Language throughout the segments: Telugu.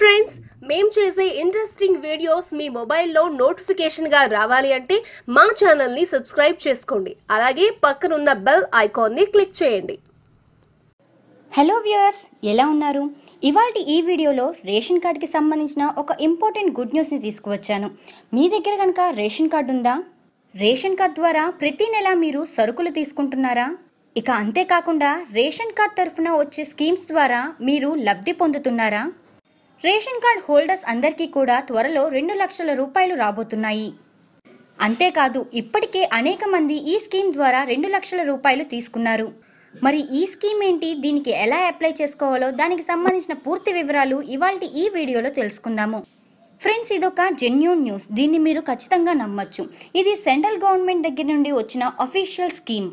ఫ్రెండ్స్ మేం చేసే ఇంట్రెస్టింగ్ వీడియోస్ మీ మొబైల్లో నోటిఫికేషన్గా రావాలి అంటే మా ఛానల్ని సబ్స్క్రైబ్ చేసుకోండి అలాగే పక్కనున్న బెల్ ఐకాన్ని క్లిక్ చేయండి హలో వ్యూయర్స్ ఎలా ఉన్నారు ఇవాళ ఈ వీడియోలో రేషన్ కార్డ్కి సంబంధించిన ఒక ఇంపార్టెంట్ గుడ్ న్యూస్ని తీసుకువచ్చాను మీ దగ్గర కనుక రేషన్ కార్డు ఉందా రేషన్ కార్డ్ ద్వారా ప్రతి నెల మీరు సరుకులు తీసుకుంటున్నారా ఇక అంతేకాకుండా రేషన్ కార్డ్ తరఫున వచ్చే స్కీమ్స్ ద్వారా మీరు లబ్ధి పొందుతున్నారా రేషన్ కార్డ్ హోల్డర్స్ అందరికీ కూడా త్వరలో రెండు లక్షల రూపాయలు రాబోతున్నాయి అంతేకాదు ఇప్పటికే అనేక మంది ఈ స్కీమ్ ద్వారా రెండు లక్షల రూపాయలు తీసుకున్నారు మరి ఈ స్కీమ్ ఏంటి దీనికి ఎలా అప్లై చేసుకోవాలో దానికి సంబంధించిన పూర్తి వివరాలు ఇవాళ ఈ వీడియోలో తెలుసుకుందాము ఫ్రెండ్స్ ఇదొక జెన్యున్ న్యూస్ దీన్ని మీరు ఖచ్చితంగా నమ్మచ్చు ఇది సెంట్రల్ గవర్నమెంట్ దగ్గర నుండి వచ్చిన అఫీషియల్ స్కీమ్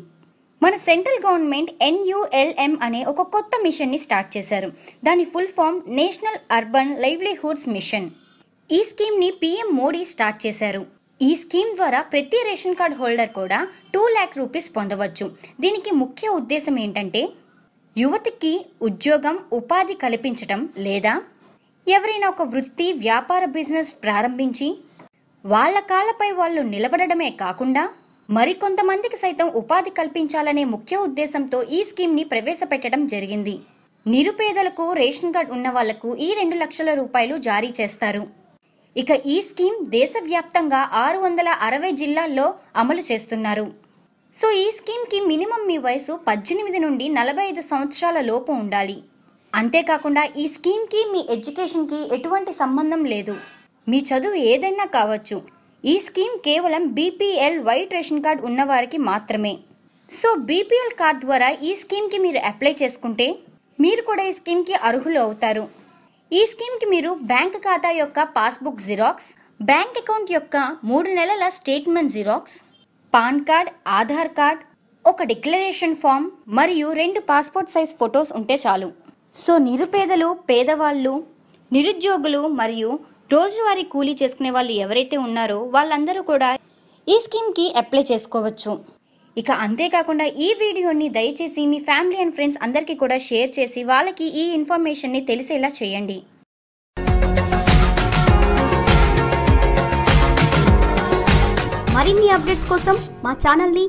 మన సెంట్రల్ గవర్నమెంట్ ఎన్యుఎల్ఎం అనే ఒక కొత్త మిషన్ని స్టార్ట్ చేశారు దాని full form national urban livelihoods mission ఈ స్కీమ్ని పీఎం మోడీ స్టార్ట్ చేశారు ఈ స్కీమ్ ద్వారా ప్రతి రేషన్ కార్డ్ హోల్డర్ కూడా టూ ల్యాక్ రూపీస్ పొందవచ్చు దీనికి ముఖ్య ఉద్దేశం ఏంటంటే యువతికి ఉద్యోగం ఉపాధి కల్పించటం లేదా ఎవరైనా ఒక వృత్తి వ్యాపార బిజినెస్ ప్రారంభించి వాళ్ళ కాళ్ళపై వాళ్ళు నిలబడమే కాకుండా మరికొంతమందికి సైతం ఉపాధి కల్పించాలనే ముఖ్య ఉద్దేశంతో ఈ స్కీమ్ని ప్రవేశపెట్టడం జరిగింది నిరుపేదలకు రేషన్ కార్డు ఉన్న వాళ్లకు ఈ రెండు లక్షల రూపాయలు జారీ చేస్తారు ఇక ఈ స్కీమ్ దేశవ్యాప్తంగా ఆరు వందల అరవై జిల్లాల్లో అమలు చేస్తున్నారు సో ఈ స్కీమ్కి మినిమం మీ వయసు పద్దెనిమిది నుండి నలభై ఐదు సంవత్సరాల లోపు ఉండాలి అంతేకాకుండా ఈ స్కీమ్కి మీ ఎడ్యుకేషన్కి ఎటువంటి సంబంధం లేదు మీ చదువు ఏదైనా కావచ్చు ఈ స్కీమ్ కేవలం బీపీఎల్ వైట్ రేషన్ కార్డ్ ఉన్నవారికి మాత్రమే సో బీపీఎల్ కార్డ్ ద్వారా ఈ స్కీమ్కి మీరు అప్లై చేసుకుంటే మీరు కూడా ఈ స్కీమ్కి అర్హులు అవుతారు ఈ స్కీమ్కి మీరు బ్యాంక్ ఖాతా యొక్క పాస్బుక్ జిరాక్స్ బ్యాంక్ అకౌంట్ యొక్క మూడు నెలల statement xerox PAN card Aadhaar card ఒక డిక్లరేషన్ ఫామ్ మరియు రెండు పాస్పోర్ట్ సైజ్ ఫొటోస్ ఉంటే చాలు సో నిరుపేదలు పేదవాళ్ళు నిరుద్యోగులు మరియు రోజువారీ కూలీ చేసుకునే వాళ్ళు ఎవరైతే ఉన్నారో వాళ్ళందరూ కూడా ఈ స్కీమ్కి అప్లై చేసుకోవచ్చు ఇక అంతేకాకుండా ఈ వీడియోని దయచేసి మీ ఫ్యామిలీ అండ్ ఫ్రెండ్స్ అందరికీ కూడా షేర్ చేసి వాళ్ళకి ఈ ఇన్ఫర్మేషన్ని తెలిసేలా చేయండి మరిన్ని అప్డేట్స్ కోసం మా ఛానల్ని